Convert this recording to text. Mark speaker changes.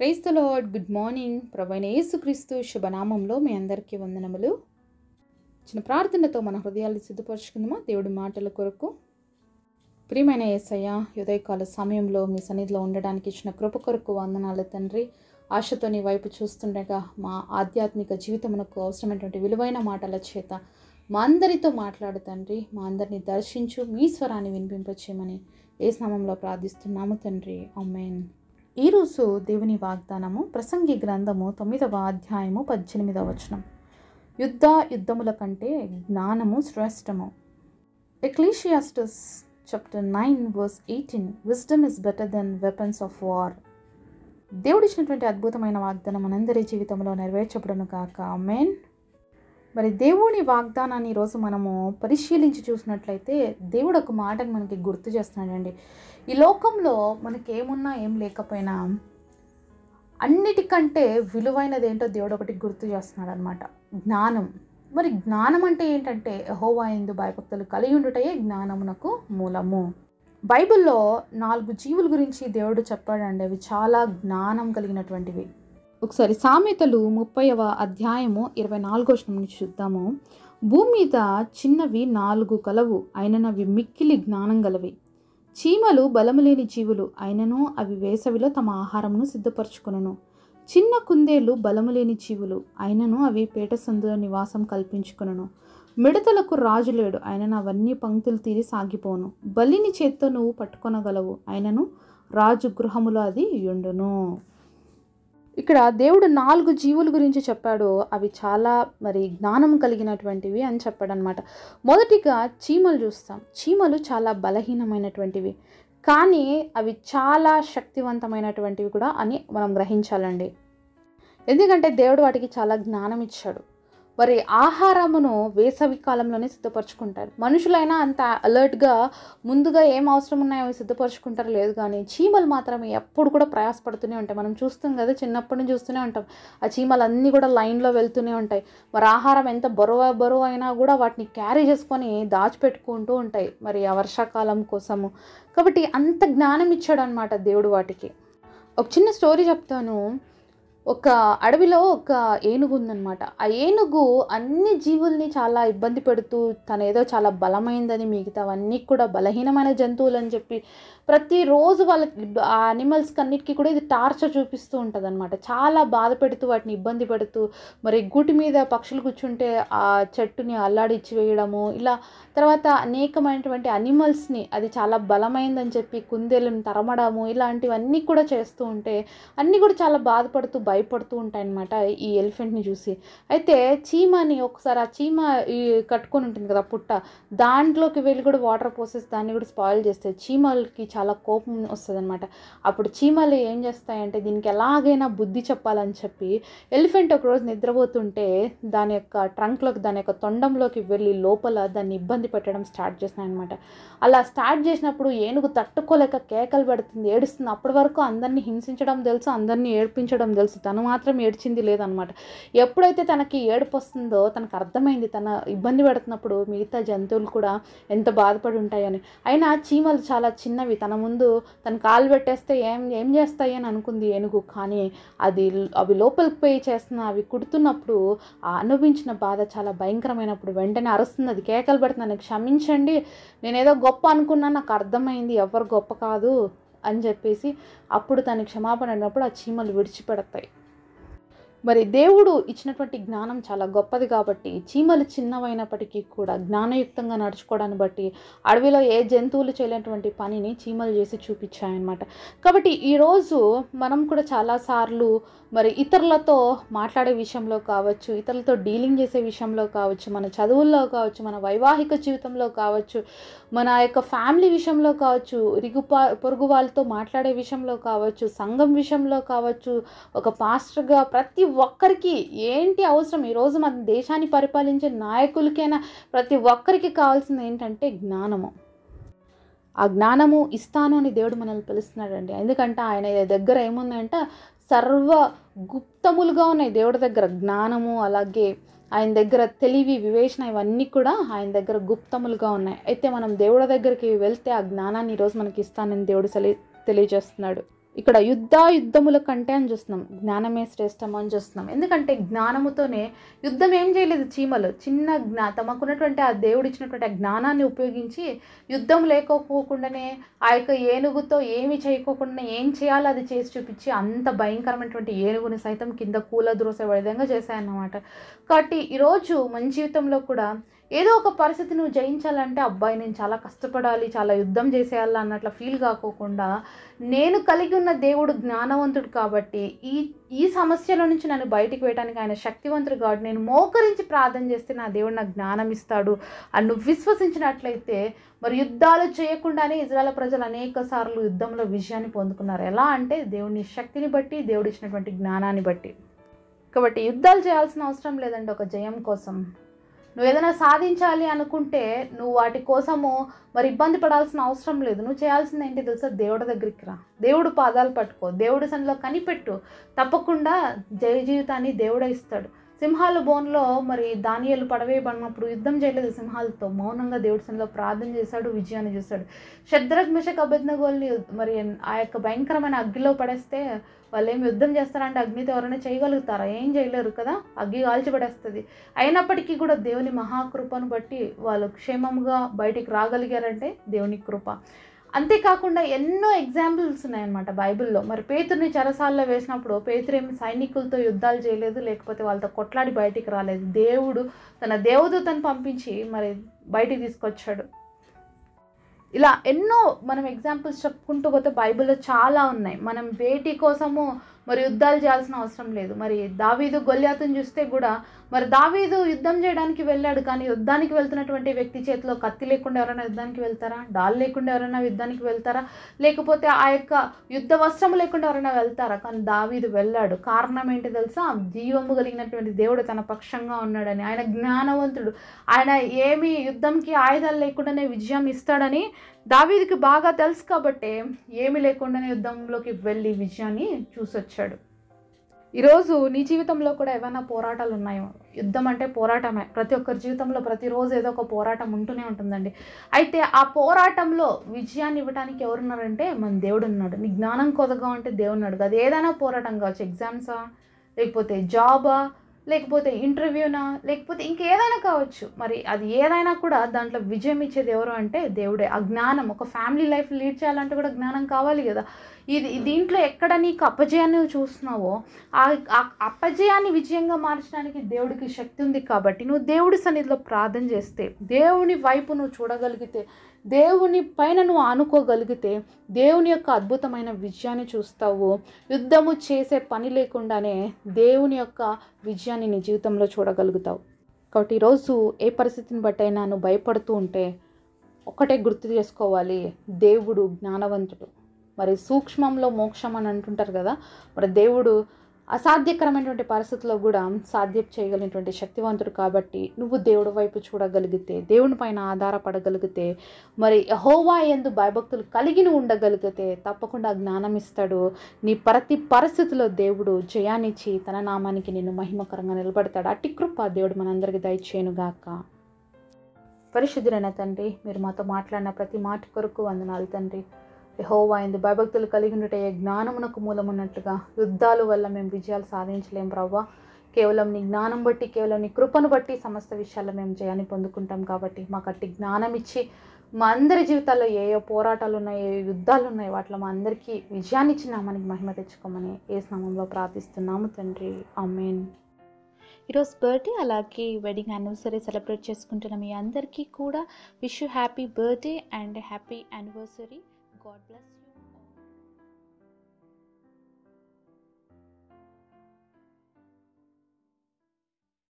Speaker 1: క్రైస్తు Lord good morning ప్రవైన యేసుక్రీస్తు శుభనామంలో మీ అందరికీ వందనములు చిన్న ప్రార్థనతో మన హృదయాలు సిద్ధపరచుకుందామా దేవుడి మాటల కొరకు ప్రియమైన ఏసయ్య ఉదయకాల సమయంలో మీ సన్నిధిలో ఉండడానికి ఇచ్చిన కృప కొరకు వందనాలు తండ్రి ఆశతో నీ వైపు చూస్తుండగా మా ఆధ్యాత్మిక జీవితమునకు అవసరమైనటువంటి విలువైన మాటల చేత మా అందరితో మాట్లాడు తండ్రి మా అందరినీ దర్శించు మీ స్వరాన్ని వినిపింపచేయమని ఏ స్నామంలో ప్రార్థిస్తున్నాము తండ్రి అమ్మేన్ ఈరోజు దేవుని వాగ్దానము ప్రసంగి గ్రంథము తొమ్మిదవ అధ్యాయము పద్దెనిమిదవ వచనం యుద్ధ యుద్ధముల కంటే జ్ఞానము శ్రేష్టము Ecclesiastes chapter nine verse eighteen wisdom is better than weapons of war దేవుడిచ్చినటువంటి అద్భుతమైన వాగ్దానం మనందరి జీవితంలో నెరవేర్చబడను కాక మెయిన్ మరి దేవుని వాగ్దానాన్ని ఈరోజు మనము పరిశీలించి చూసినట్లయితే దేవుడు ఒక మాటను మనకి గుర్తు చేస్తున్నాడండి ఈ లోకంలో మనకి ఏమున్నా ఏం లేకపోయినా అన్నిటికంటే విలువైనది ఏంటో దేవుడు ఒకటి గుర్తు చేస్తున్నాడు అనమాట జ్ఞానం మరి జ్ఞానం అంటే ఏంటంటే హోవా ఎందు భయభక్తులు కలిగి ఉండుటయే జ్ఞానమునకు మూలము బైబిల్లో నాలుగు జీవుల గురించి దేవుడు చెప్పాడండి అవి చాలా జ్ఞానం కలిగినటువంటివి ఒకసారి సామెతలు ముప్పైవ అధ్యాయము ఇరవై నాలుగో నుంచి చూద్దాము భూమి మీద చిన్నవి నాలుగు కలవు అయినవి మిక్కిలి జ్ఞానం గలవి చీమలు బలము లేని జీవులు అయినను అవి వేసవిలో తమ ఆహారమును సిద్ధపరచుకును చిన్న కుందేలు బలము లేని జీవులు అయినను అవి పేట సందులో నివాసం కల్పించుకును మిడతలకు రాజు లేడు ఆయనను అవన్నీ పంక్తులు తీరి సాగిపోను బలిని చేత్తో నువ్వు పట్టుకొనగలవు ఆయనను రాజు గృహములో అది యుండును ఇక్కడ దేవుడు నాలుగు జీవుల గురించి చెప్పాడు అవి చాలా మరి జ్ఞానం కలిగినటువంటివి అని చెప్పాడనమాట మొదటిగా చీమలు చూస్తాం చీమలు చాలా బలహీనమైనటువంటివి కానీ అవి చాలా శక్తివంతమైనటువంటివి కూడా అని మనం గ్రహించాలండి ఎందుకంటే దేవుడు వాటికి చాలా జ్ఞానం ఇచ్చాడు వారి ఆహారమును వేసవి కాలంలోనే సిద్ధపరచుకుంటారు మనుషులైనా అంత అలర్ట్గా ముందుగా ఏం అవసరం ఉన్నాయో సిద్ధపరచుకుంటారు లేదు కానీ చీమలు మాత్రం ఎప్పుడు కూడా ప్రయాసపడుతూనే ఉంటాయి మనం చూస్తాం కదా చిన్నప్పటి నుంచి చూస్తూనే ఉంటాం ఆ చీమలు అన్నీ కూడా లైన్లో వెళ్తూనే ఉంటాయి మరి ఆహారం ఎంత బరువు బరువు అయినా కూడా వాటిని క్యారీ చేసుకొని దాచిపెట్టుకుంటూ ఉంటాయి మరి ఆ వర్షాకాలం కోసము కాబట్టి అంత జ్ఞానం ఇచ్చాడు అనమాట దేవుడు వాటికి ఒక చిన్న స్టోరీ చెప్తాను ఒక అడవిలో ఒక ఏనుగు ఉందన్నమాట ఆ ఏనుగు అన్ని జీవుల్ని చాలా ఇబ్బంది పెడుతూ తన ఏదో చాలా బలమైందని మిగతావన్నీ కూడా బలహీనమైన జంతువులు అని చెప్పి ప్రతిరోజు వాళ్ళకి ఆ అనిమల్స్కి అన్నిటికీ కూడా ఇది టార్చర్ చూపిస్తూ ఉంటుంది చాలా బాధ పెడుతూ వాటిని ఇబ్బంది పెడుతూ మరి గూటి మీద పక్షులు కూర్చుంటే ఆ చెట్టుని అల్లాడిచ్చి వేయడము ఇలా తర్వాత అనేకమైనటువంటి అనిమల్స్ని అది చాలా బలమైందని చెప్పి కుందేలను తరమడము ఇలాంటివన్నీ కూడా చేస్తూ ఉంటే అన్నీ కూడా చాలా బాధపడుతూ భయపడుతూ ఉంటాయన్నమాట ఈ ఎలిఫెంట్ని చూసి అయితే చీమని ఒకసారి ఆ చీమ కట్టుకొని ఉంటుంది కదా పుట్ట దాంట్లోకి వెళ్ళి కూడా వాటర్ పోసేసి దాన్ని కూడా స్పాయిల్ చేస్తాయి చీమలకి చాలా కోపం అనమాట అప్పుడు చీమలు ఏం చేస్తాయంటే దీనికి ఎలాగైనా బుద్ధి చెప్పాలని చెప్పి ఎలిఫెంట్ ఒకరోజు నిద్రపోతుంటే దాని యొక్క ట్రంక్లోకి దాని యొక్క తొండంలోకి వెళ్ళి లోపల దాన్ని ఇబ్బంది పెట్టడం స్టార్ట్ చేస్తాయన్నమాట అలా స్టార్ట్ చేసినప్పుడు ఏనుగు తట్టుకోలేక కేకలు పెడుతుంది ఏడుస్తుంది అప్పటి వరకు అందరినీ హింసించడం తెలుసు అందరినీ ఏడిపించడం తెలుసు తను మాత్రం ఏడ్చింది లేదనమాట ఎప్పుడైతే తనకి ఏడుపు వస్తుందో తనకు అర్థమైంది తన ఇబ్బంది పెడుతున్నప్పుడు మిగతా జంతువులు కూడా ఎంత బాధపడి ఉంటాయని అయినా చీమలు చాలా చిన్నవి తన ముందు తను కాలు పెట్టేస్తే ఏం ఏం చేస్తాయి అని అనుకుంది ఏనుగు కానీ అది అవి లోపలికి పోయి చేస్తున్న అవి కుడుతున్నప్పుడు ఆ అనుభవించిన బాధ చాలా భయంకరమైనప్పుడు వెంటనే అరుస్తుంది అది కేకలు పెడుతుంది క్షమించండి నేనేదో గొప్ప అనుకున్నా నాకు అర్థమైంది ఎవరు గొప్ప కాదు అని చెప్పేసి అప్పుడు తను క్షమాపణ అన్నప్పుడు ఆ చీమలు విడిచిపెడతాయి మరి దేవుడు ఇచ్చినటువంటి జ్ఞానం చాలా గొప్పది కాబట్టి చీమలు చిన్నవైనప్పటికీ కూడా జ్ఞానయుక్తంగా నడుచుకోవడాన్ని బట్టి అడవిలో ఏ జంతువులు చేయలేనటువంటి పనిని చీమలు చేసి చూపించాయన్నమాట కాబట్టి ఈరోజు మనం కూడా చాలాసార్లు మరి ఇతరులతో మాట్లాడే విషయంలో కావచ్చు ఇతరులతో డీలింగ్ చేసే విషయంలో కావచ్చు మన చదువుల్లో కావచ్చు మన వైవాహిక జీవితంలో కావచ్చు మన యొక్క ఫ్యామిలీ విషయంలో కావచ్చు ఇరుగు పొరుగు వాళ్ళతో మాట్లాడే విషయంలో కావచ్చు సంఘం విషయంలో కావచ్చు ఒక పాస్టర్గా ప్రతి ఒక్కరికి ఏంటి అవసరం ఈరోజు మన దేశాన్ని పరిపాలించే నాయకులకైనా ప్రతి ఒక్కరికి కావాల్సింది ఏంటంటే జ్ఞానము ఆ జ్ఞానము ఇస్తాను అని దేవుడు మనల్ని పిలుస్తున్నాడండి ఎందుకంటే ఆయన దగ్గర ఏముందంటే సర్వ గుప్తములుగా ఉన్నాయి దేవుడి దగ్గర జ్ఞానము అలాగే ఆయన దగ్గర తెలివి వివేచన ఇవన్నీ కూడా ఆయన దగ్గర గుప్తములుగా ఉన్నాయి అయితే మనం దేవుడి దగ్గరికి వెళ్తే ఆ జ్ఞానాన్ని ఈరోజు మనకి ఇస్తానని దేవుడు తెలియజేస్తున్నాడు ఇక్కడ యుద్ధ యుద్ధముల కంటే అని చూస్తున్నాం జ్ఞానమే శ్రేష్టం అని చూస్తున్నాం ఎందుకంటే జ్ఞానముతోనే యుద్ధం ఏం చేయలేదు చీమలు చిన్న జ్ఞా తమకున్నటువంటి ఆ దేవుడు ఇచ్చినటువంటి ఆ జ్ఞానాన్ని ఉపయోగించి యుద్ధం లేకపోకుండానే ఆ యొక్క ఏనుగుతో ఏమి చేయకోకుండా ఏం చేయాలో అది చేసి చూపించి అంత భయంకరమైనటువంటి ఏనుగుని సైతం కింద కూల దురసే విధంగా చేశాయన్నమాట కాబట్టి ఈరోజు మన జీవితంలో కూడా ఏదో ఒక పరిస్థితి నువ్వు జయించాలంటే అబ్బాయి నేను చాలా కష్టపడాలి చాలా యుద్ధం చేసేయాలి అన్నట్ల ఫీల్ కాకోకుండా నేను కలిగి ఉన్న దేవుడు జ్ఞానవంతుడు కాబట్టి ఈ ఈ సమస్యల నుంచి నన్ను బయటికి వేయడానికి ఆయన శక్తివంతుడు కాబట్టి నేను మోకరించి ప్రార్థన చేస్తే నా దేవుడు నాకు జ్ఞానం ఇస్తాడు అని నువ్వు విశ్వసించినట్లయితే మరి యుద్ధాలు చేయకుండానే ఇజ్రాయల్ ప్రజలు అనేక సార్లు యుద్ధంలో విజయాన్ని పొందుకున్నారు ఎలా అంటే దేవుడిని శక్తిని బట్టి దేవుడు ఇచ్చినటువంటి జ్ఞానాన్ని బట్టి కాబట్టి యుద్ధాలు చేయాల్సిన అవసరం లేదండి ఒక జయం కోసం నువ్వు ఏదైనా సాధించాలి అనుకుంటే నువ్వు వాటి కోసము మరి ఇబ్బంది పడాల్సిన అవసరం లేదు నువ్వు చేయాల్సింది ఏంటి తెలుసా దేవుడి దగ్గరికి రా దేవుడు పాదాలు పట్టుకో దేవుడి సన్నిలో కనిపెట్టు తప్పకుండా జయ జీవితాన్ని దేవుడే ఇస్తాడు సింహాల బోన్లో మరి దానియాలు పడవేయబడినప్పుడు యుద్ధం చేయలేదు సింహాలతో మౌనంగా దేవుడి సన్నిలో ప్రార్థన చేశాడు విజయాన్ని చూశాడు శద్రగ్మిషక్ అభిజ్ఞగోల్ని మరి ఆ యొక్క భయంకరమైన అగ్గిలో పడేస్తే వాళ్ళు ఏం యుద్ధం చేస్తారంటే అగ్నితో ఎవరైనా చేయగలుగుతారా ఏం చేయలేరు కదా అగ్గి కాల్చిపడేస్తుంది అయినప్పటికీ కూడా దేవుని మహాకృపను బట్టి వాళ్ళు క్షేమంగా బయటికి రాగలిగారంటే దేవుని కృప అంతేకాకుండా ఎన్నో ఎగ్జాంపుల్స్ ఉన్నాయన్నమాట బైబిల్లో మరి పేతుర్ని చెరసాల్లో వేసినప్పుడు పేతురు ఏమి సైనికులతో యుద్ధాలు చేయలేదు లేకపోతే వాళ్ళతో కొట్లాడి బయటికి రాలేదు దేవుడు తన దేవదూతను పంపించి మరి బయటికి తీసుకొచ్చాడు ఇలా ఎన్నో మనం ఎగ్జాంపుల్స్ చెప్పుకుంటూ పోతే బైబిల్లో చాలా ఉన్నాయి మనం వేటి కోసము మరి యుద్ధాలు చేయాల్సిన అవసరం లేదు మరి దావీదు గొల్లాతుని చూస్తే కూడా మరి దావీదు యుద్ధం చేయడానికి వెళ్ళాడు కానీ యుద్ధానికి వెళ్తున్నటువంటి వ్యక్తి చేతిలో కత్తి లేకుండా ఎవరైనా యుద్ధానికి వెళ్తారా డాల్ లేకుండా ఎవరైనా యుద్ధానికి వెళ్తారా లేకపోతే ఆ యొక్క యుద్ధ వస్త్రం లేకుండా ఎవరైనా వెళ్తారా కానీ దావీదు వెళ్ళాడు కారణం ఏంటి తెలుసా జీవము కలిగినటువంటి దేవుడు తన పక్షంగా ఉన్నాడని ఆయన జ్ఞానవంతుడు ఆయన ఏమి యుద్ధంకి ఆయుధాలు లేకుండానే విజయం ఇస్తాడని దావీదికి బాగా తెలుసు కాబట్టి ఏమి లేకుండానే యుద్ధంలోకి వెళ్ళి విజయాన్ని చూసొచ్చాడు వచ్చాడు ఈరోజు నీ జీవితంలో కూడా ఏమైనా పోరాటాలు ఉన్నాయో యుద్ధం అంటే పోరాటమే ప్రతి ఒక్కరి జీవితంలో ప్రతిరోజు ఏదో ఒక పోరాటం ఉంటూనే ఉంటుందండి అయితే ఆ పోరాటంలో విజయాన్ని ఇవ్వడానికి ఎవరున్నారంటే మన దేవుడు ఉన్నాడు నీ జ్ఞానం కొదగా ఉంటే దేవుడు అది ఏదైనా పోరాటం కావచ్చు ఎగ్జామ్సా లేకపోతే జాబా లేకపోతే ఇంటర్వ్యూనా లేకపోతే ఇంకేదైనా కావచ్చు మరి అది ఏదైనా కూడా దాంట్లో విజయం ఇచ్చేది ఎవరు అంటే దేవుడే ఆ జ్ఞానం ఒక ఫ్యామిలీ లైఫ్ లీడ్ చేయాలంటే కూడా జ్ఞానం కావాలి కదా ఇది దీంట్లో ఎక్కడ నీకు అపజయాన్ని చూస్తున్నావో ఆ అపజయాన్ని విజయంగా మార్చడానికి దేవుడికి శక్తి ఉంది కాబట్టి నువ్వు దేవుడి సన్నిధిలో ప్రార్థన చేస్తే దేవుని వైపు నువ్వు చూడగలిగితే దేవుని పైన నువ్వు ఆనుకోగలిగితే దేవుని యొక్క అద్భుతమైన విజయాన్ని చూస్తావు యుద్ధము చేసే పని లేకుండానే దేవుని యొక్క విజయాన్ని నీ జీవితంలో చూడగలుగుతావు కాబట్టి ఈరోజు ఏ పరిస్థితిని బట్టైనా నువ్వు భయపడుతూ ఉంటే ఒక్కటే గుర్తు చేసుకోవాలి దేవుడు జ్ఞానవంతుడు మరి సూక్ష్మంలో మోక్షం అని అంటుంటారు కదా మరి దేవుడు అసాధ్యకరమైనటువంటి పరిస్థితుల్లో కూడా సాధ్యం చేయగలిగినటువంటి శక్తివంతుడు కాబట్టి నువ్వు దేవుడి వైపు చూడగలిగితే దేవుని పైన ఆధారపడగలిగితే మరి హోవా ఎందు భయభక్తులు కలిగిని ఉండగలిగితే తప్పకుండా జ్ఞానం ఇస్తాడు నీ ప్రతి పరిస్థితిలో దేవుడు జయాన్నిచ్చి తన నామానికి నిన్ను మహిమకరంగా నిలబడతాడు అట్టి కృప దేవుడు మనందరికీ దయచేయనుగాక పరిశుద్ధులైన తండ్రి మీరు మాతో మాట్లాడిన ప్రతి మాట కొరకు వందనాలు తండ్రి యహోవా ఇందు భయభక్తులు కలిగి ఉంటే జ్ఞానమునకు మూలమున్నట్లుగా యుద్ధాల వల్ల మేము విజయాలు సాధించలేం ప్రవ్వా కేవలం నీ జ్ఞానం బట్టి కేవలం నీ కృపను బట్టి సమస్త విషయాల్లో మేము జయాన్ని పొందుకుంటాం కాబట్టి మాకు అట్టి జ్ఞానం ఇచ్చి మా అందరి జీవితాల్లో ఏ ఏ పోరాటాలు ఉన్నాయి ఏ యుద్ధాలు ఉన్నాయి వాటిలో మా అందరికీ విజయాన్ని ఇచ్చిన మనకి మహిమ తెచ్చుకోమని ఏ స్నామంలో ప్రార్థిస్తున్నాము తండ్రి అమేన్ ఈరోజు బర్త్డే అలాగే వెడ్డింగ్ యానివర్సరీ సెలబ్రేట్ చేసుకుంటున్న మీ అందరికీ కూడా wish you happy birthday and happy anniversary God bless